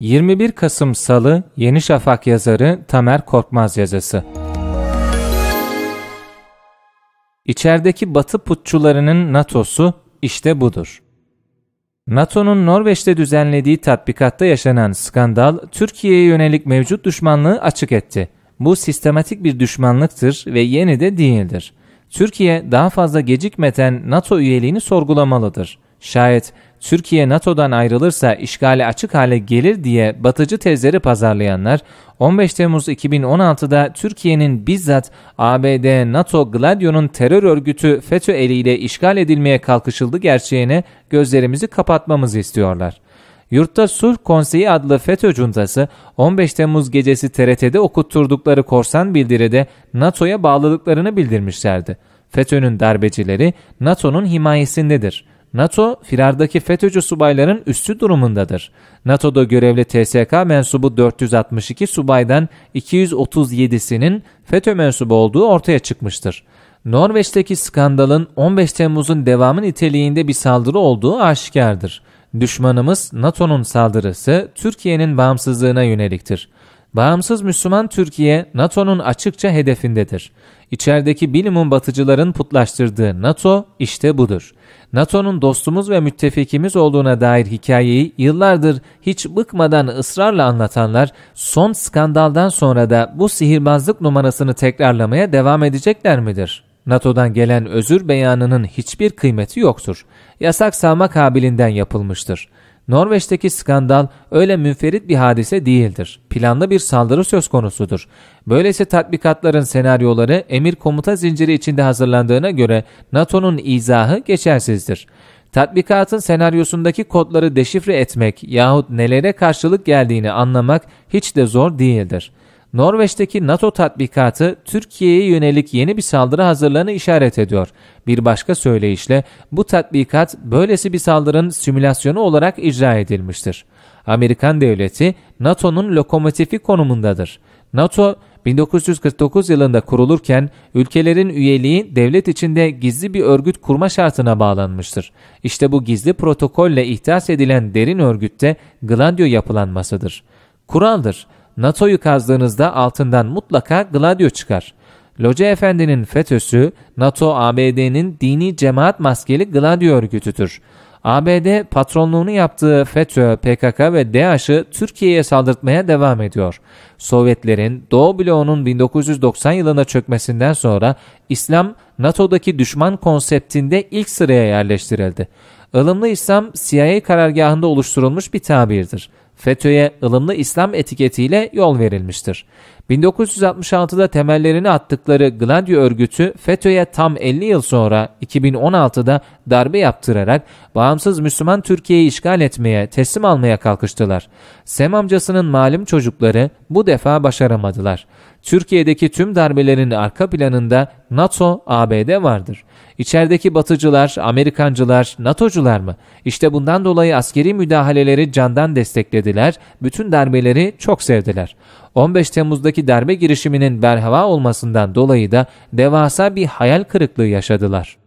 21 Kasım Salı Yeni Şafak yazarı Tamer Korkmaz yazısı. İçerideki Batı putçularının NATO'su işte budur. NATO'nun Norveç'te düzenlediği tatbikatta yaşanan skandal Türkiye'ye yönelik mevcut düşmanlığı açık etti. Bu sistematik bir düşmanlıktır ve yeni de değildir. Türkiye daha fazla gecikmeden NATO üyeliğini sorgulamalıdır.'' Şayet Türkiye NATO'dan ayrılırsa işgali açık hale gelir diye batıcı tezleri pazarlayanlar 15 Temmuz 2016'da Türkiye'nin bizzat ABD, NATO, Gladio'nun terör örgütü FETÖ eliyle işgal edilmeye kalkışıldı gerçeğine gözlerimizi kapatmamızı istiyorlar. Yurtta Sulh Konseyi adlı FETÖ cuntası 15 Temmuz gecesi TRT'de okutturdukları korsan bildiride NATO'ya bağlılıklarını bildirmişlerdi. FETÖ'nün darbecileri NATO'nun himayesindedir.'' NATO, firardaki FETÖ'cü subayların üstü durumundadır. NATO'da görevli TSK mensubu 462 subaydan 237'sinin FETÖ mensubu olduğu ortaya çıkmıştır. Norveç'teki skandalın 15 Temmuz'un devamı niteliğinde bir saldırı olduğu aşikardır. Düşmanımız NATO'nun saldırısı Türkiye'nin bağımsızlığına yöneliktir. Bağımsız Müslüman Türkiye, NATO'nun açıkça hedefindedir. İçerideki bilimum batıcıların putlaştırdığı NATO işte budur. NATO'nun dostumuz ve müttefikimiz olduğuna dair hikayeyi yıllardır hiç bıkmadan ısrarla anlatanlar son skandaldan sonra da bu sihirbazlık numarasını tekrarlamaya devam edecekler midir? NATO'dan gelen özür beyanının hiçbir kıymeti yoktur. Yasak savma kabilinden yapılmıştır.'' Norveç'teki skandal öyle münferit bir hadise değildir. Planlı bir saldırı söz konusudur. Böylesi tatbikatların senaryoları emir komuta zinciri içinde hazırlandığına göre NATO'nun izahı geçersizdir. Tatbikatın senaryosundaki kodları deşifre etmek yahut nelere karşılık geldiğini anlamak hiç de zor değildir.'' Norveç'teki NATO tatbikatı Türkiye'ye yönelik yeni bir saldırı hazırlığını işaret ediyor. Bir başka söyleyişle bu tatbikat böylesi bir saldırının simülasyonu olarak icra edilmiştir. Amerikan devleti NATO'nun lokomotifi konumundadır. NATO 1949 yılında kurulurken ülkelerin üyeliği devlet içinde gizli bir örgüt kurma şartına bağlanmıştır. İşte bu gizli protokolle ihdas edilen derin örgütte Gladio yapılanmasıdır. Kuraldır. NATO'yu kazdığınızda altından mutlaka Gladio çıkar. Loca Efendi'nin FETÖ'sü NATO ABD'nin dini cemaat maskeli Gladio örgütüdür. ABD patronluğunu yaptığı FETÖ, PKK ve Daş'ı Türkiye'ye saldırtmaya devam ediyor. Sovyetlerin Doğu bloğunun 1990 yılında çökmesinden sonra İslam NATO'daki düşman konseptinde ilk sıraya yerleştirildi. Ilımlı İslam CIA karargahında oluşturulmuş bir tabirdir. FETÖ'ye ılımlı İslam etiketiyle yol verilmiştir. 1966'da temellerini attıkları Gladio örgütü FETÖ'ye tam 50 yıl sonra 2016'da darbe yaptırarak bağımsız Müslüman Türkiye'yi işgal etmeye, teslim almaya kalkıştılar. Sem amcasının malum çocukları bu defa başaramadılar. Türkiye'deki tüm darbelerin arka planında NATO, ABD vardır. İçerideki batıcılar, Amerikancılar, NATO'cular mı? İşte bundan dolayı askeri müdahaleleri candan desteklediler, bütün darbeleri çok sevdiler. 15 Temmuz'daki darbe girişiminin berhava olmasından dolayı da devasa bir hayal kırıklığı yaşadılar.